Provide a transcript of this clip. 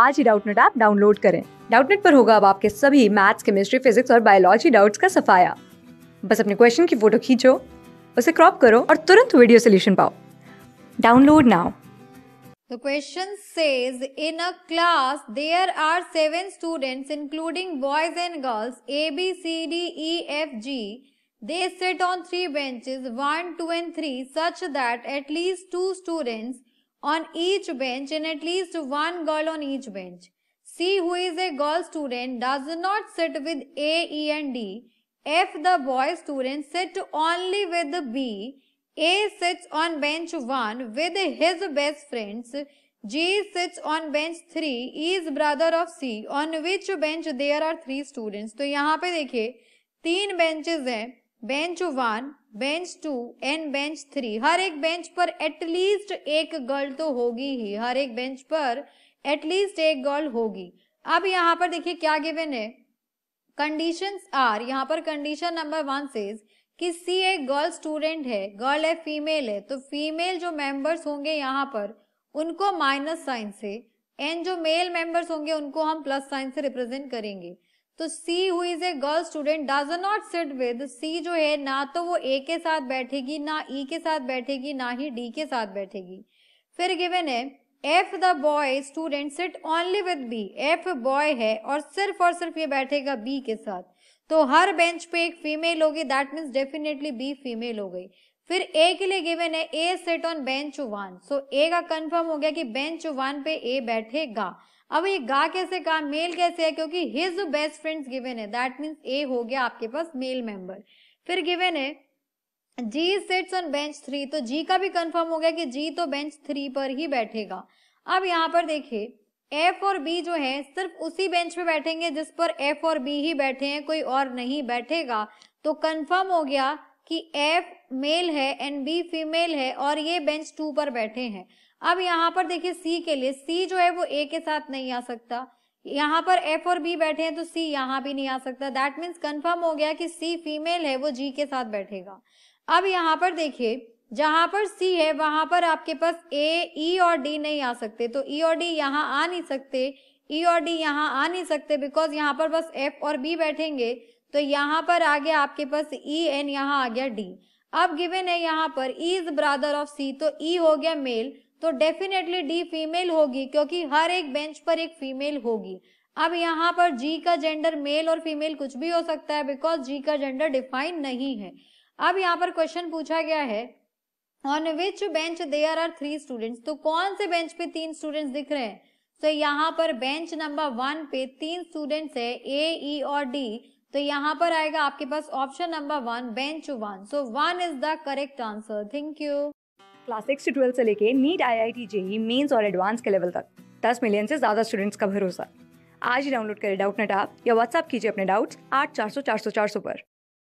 आज ही Doubtnut app download करें डाउटनेट पर होगा अब आपके सभी मैथ्स केमिस्ट्री फिजिक्स और बायोलॉजी डाउट्स का सफाया बस अपने क्वेश्चन की फोटो खींचो उसे क्रॉप करो और तुरंत वीडियो सोल्यूशन पाओ download now The question says in a class there are 7 students including boys and girls A B C D E F G they sit on three benches 1 2 and 3 such that at least two students on each bench and at least one girl on each bench. C who is a girl student does not sit with A, E and D. F the boy student sit only with B. A sits on bench 1 with his best friends. G sits on bench 3, E is brother of C. On which bench there are 3 students. So, here पे देखिए benches हैं bench one bench two and bench three हर एक bench पर at least एक girl तो होगी ही हर एक बेंच पर एटलीस्ट एक गर्ल होगी अब यहाँ पर देखिए क्या गिवन है कंडीशन आर यहाँ पर कंडीशन नंबर वन सेज कि सी एक गर्ल स्टूडेंट है गर्ल है फीमेल है तो फीमेल जो मेंबर्स होंगे यहाँ पर उनको माइनस साइन से एंड जो मेल मेंबर्स होंगे उनको हम प्लस साइन से रिप्रेजेंट करेंगे तो C who is a girl student does not sit with C जो है ना तो वो ए के साथ बैठेगी ना ई e के साथ बैठेगी ना ही डी के साथ बैठेगी फिर गिवेन है F the boy student sit only with B F boy है और सिर्फ और सिर्फ ये बैठेगा बी के साथ तो हर बेंच पे एक फीमेल होगी that means definitely B female हो गई फिर ए के लिए गिवन है A sit on bench one so A का कंफर्म हो गया कि बेंच वन पे ए बैठेगा अब ये गा कैसे कहा मेल कैसे है क्योंकि हिज बेस्ट फ्रेंड्स गिवेन है दैट मीन्स ए हो गया आपके पास मेल मेंबर फिर गिवेन है G sits on bench three तो जी का भी कंफर्म हो गया कि जी तो बेंच थ्री पर ही बैठेगा अब यहाँ पर देखिए एफ और बी जो है सिर्फ उसी बेंच पे बैठेंगे जिस पर एफ और बी ही बैठे हैं कोई और नहीं बैठेगा तो कंफर्म हो गया कि एफ मेल है एंड बी फीमेल है और ये बेंच टू पर बैठे हैं अब यहाँ पर देखिए सी के लिए सी जो है वो ए के साथ नहीं आ सकता यहाँ पर एफ और बी बैठे हैं तो सी यहाँ भी नहीं आ सकता दैट मीन्स कंफर्म हो गया कि सी फीमेल है वो जी के साथ बैठेगा अब यहाँ पर देखिए जहां पर सी है वहां पर आपके पास ए ई e और डी नहीं आ सकते तो ई e और डी यहाँ आ नहीं सकते ई e और डी यहाँ आ नहीं सकते बिकॉज यहाँ पर बस एफ और बी बैठेंगे तो यहाँ पर आ गया आपके पास ई e, एन यहाँ आ गया डी अब गिवेन है यहाँ पर E is brother of C तो ई e हो गया मेल तो डेफिनेटली डी फीमेल होगी क्योंकि हर एक बेंच पर एक फीमेल होगी अब यहाँ पर जी का जेंडर मेल और फीमेल कुछ भी हो सकता है बिकॉज जी का जेंडर डिफाइन नहीं है अब यहाँ पर क्वेश्चन पूछा गया है on which bench there are three students तो कौन से बेंच पे तीन स्टूडेंट्स दिख रहे हैं तो so, यहाँ पर बेंच नंबर वन पे तीन स्टूडेंट्स है ए ई e और डी तो यहाँ पर आएगा आपके पास option number one bench one so one is the correct answer thank you class six से ट्वेल्थ से लेके NEET I I T JEE Mains और एडवांस के लेवल तक दस मिलियन से ज़्यादा स्टूडेंट्स का भरोसा आज ही डाउनलोड करें डाउट नेट आप या व्हाट्सअप कीजिए अपने डाउट्स आठ चार सौ चार सौ चार सौ पर